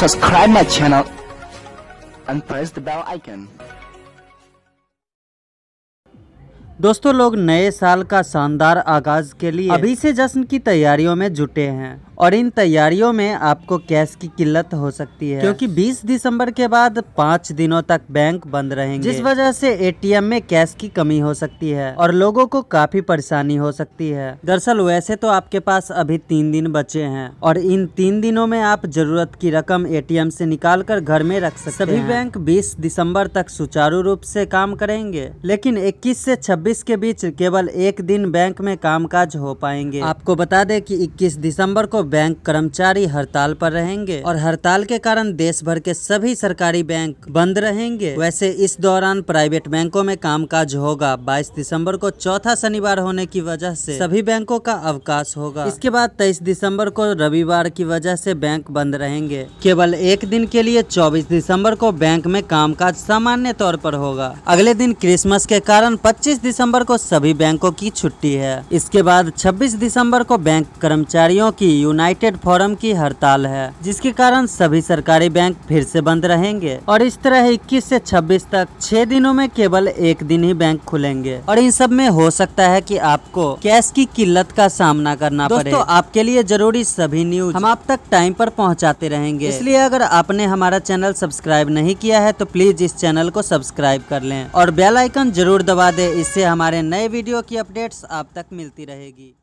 Subscribe my channel and press the bell icon. दोस्तों लोग नए साल का शानदार आगाज के लिए अभी से जश्न की तैयारियों में जुटे हैं और इन तैयारियों में आपको कैश की किल्लत हो सकती है क्योंकि 20 दिसंबर के बाद पाँच दिनों तक बैंक बंद रहेंगे जिस वजह से एटीएम में कैश की कमी हो सकती है और लोगों को काफी परेशानी हो सकती है दरअसल वैसे तो आपके पास अभी तीन दिन बचे हैं और इन तीन दिनों में आप जरूरत की रकम एटीएम से निकाल कर घर में रख सकते सभी बैंक बीस दिसम्बर तक सुचारू रूप ऐसी काम करेंगे लेकिन इक्कीस ऐसी छब्बीस 2024 के बीच केवल एक दिन बैंक में कामकाज हो पाएंगे आपको बता दें कि 21 दिसंबर को बैंक कर्मचारी हड़ताल पर रहेंगे और हड़ताल के कारण देश भर के सभी सरकारी बैंक बंद रहेंगे वैसे इस दौरान प्राइवेट बैंकों में कामकाज होगा 22 दिसंबर को चौथा शनिवार होने की वजह से सभी बैंकों का अवकाश होगा इसके बाद 23 दिसंबर को रविवार की वजह से बैंक बंद रहेंगे केवल एक दिन के लिए 24 दिसंबर को बैंक में कामकाज सामान्य तौर पर होगा अगले दिन क्रिसमस के कारण पच्चीस दिसंबर को सभी बैंकों की छुट्टी है इसके बाद 26 दिसंबर को बैंक कर्मचारियों की यूनाइटेड फोरम की हड़ताल है जिसके कारण सभी सरकारी बैंक फिर से बंद रहेंगे और इस तरह इक्कीस ऐसी छब्बीस तक छह दिनों में केवल एक दिन ही बैंक खुलेंगे और इन सब में हो सकता है की आपको कैश की किल्लत का सामना करना पड़े तो आपके लिए जरूरी सभी न्यूज हम आप तक टाइम आरोप पहुँचाते रहेंगे इसलिए अगर आपने हमारा चैनल सब्सक्राइब नहीं किया है तो प्लीज इस चैनल को सब्सक्राइब कर लें और बेल आइकन जरूर दबा दे इससे से हमारे नए वीडियो की अपडेट्स आप तक मिलती रहेगी